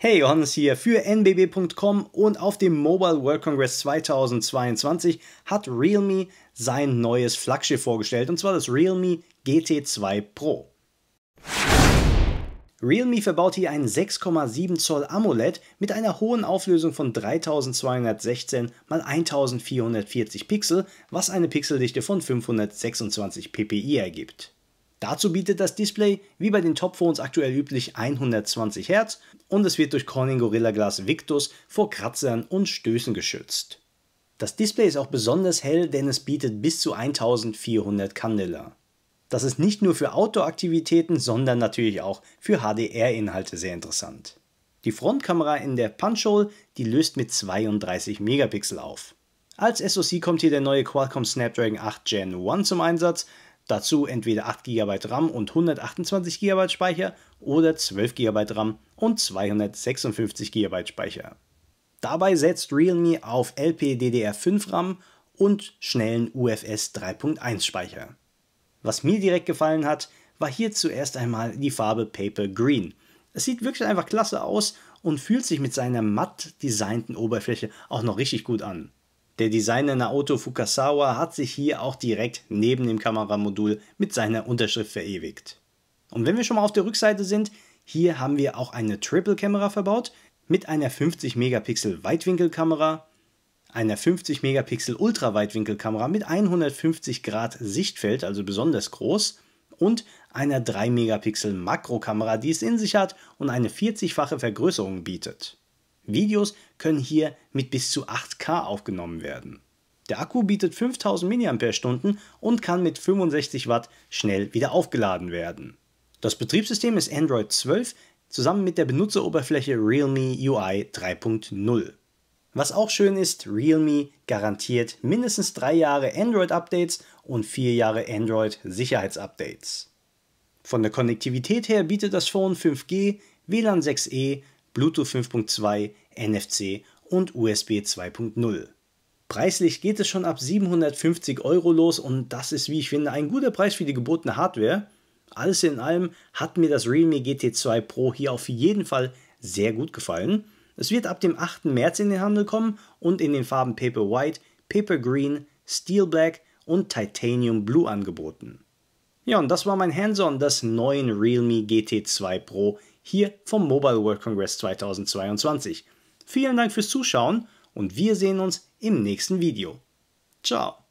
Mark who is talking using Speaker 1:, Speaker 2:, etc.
Speaker 1: Hey, Johannes hier für nbb.com und auf dem Mobile World Congress 2022 hat Realme sein neues Flaggschiff vorgestellt, und zwar das Realme GT2 Pro. Realme verbaut hier ein 6,7 Zoll AMOLED mit einer hohen Auflösung von 3216 x 1440 Pixel, was eine Pixeldichte von 526 ppi ergibt. Dazu bietet das Display wie bei den Topphones aktuell üblich 120 Hz und es wird durch Corning Gorilla Glass Victus vor Kratzern und Stößen geschützt. Das Display ist auch besonders hell, denn es bietet bis zu 1400 Candela. Das ist nicht nur für Outdoor-Aktivitäten, sondern natürlich auch für HDR-Inhalte sehr interessant. Die Frontkamera in der Punch-Hole, die löst mit 32 Megapixel auf. Als SoC kommt hier der neue Qualcomm Snapdragon 8 Gen 1 zum Einsatz, Dazu entweder 8 GB RAM und 128 GB Speicher oder 12 GB RAM und 256 GB Speicher. Dabei setzt Realme auf LPDDR5 RAM und schnellen UFS 3.1 Speicher. Was mir direkt gefallen hat, war hier zuerst einmal die Farbe Paper Green. Es sieht wirklich einfach klasse aus und fühlt sich mit seiner matt designten Oberfläche auch noch richtig gut an. Der Designer Naoto Fukasawa hat sich hier auch direkt neben dem Kameramodul mit seiner Unterschrift verewigt. Und wenn wir schon mal auf der Rückseite sind, hier haben wir auch eine Triple-Kamera verbaut mit einer 50 Megapixel Weitwinkelkamera, einer 50 Megapixel Ultraweitwinkelkamera mit 150 Grad Sichtfeld, also besonders groß, und einer 3 Megapixel Makrokamera, die es in sich hat und eine 40-fache Vergrößerung bietet. Videos können hier mit bis zu 8K aufgenommen werden. Der Akku bietet 5000 mAh und kann mit 65 Watt schnell wieder aufgeladen werden. Das Betriebssystem ist Android 12 zusammen mit der Benutzeroberfläche Realme UI 3.0. Was auch schön ist, Realme garantiert mindestens 3 Jahre Android-Updates und 4 Jahre Android-Sicherheitsupdates. Von der Konnektivität her bietet das Phone 5G, WLAN 6E, Bluetooth 5.2, NFC und USB 2.0. Preislich geht es schon ab 750 Euro los und das ist, wie ich finde, ein guter Preis für die gebotene Hardware. Alles in allem hat mir das Realme GT2 Pro hier auf jeden Fall sehr gut gefallen. Es wird ab dem 8. März in den Handel kommen und in den Farben Paper White, Paper Green, Steel Black und Titanium Blue angeboten. Ja, und das war mein Hands-on des neuen Realme GT2 Pro hier vom Mobile World Congress 2022. Vielen Dank fürs Zuschauen und wir sehen uns im nächsten Video. Ciao!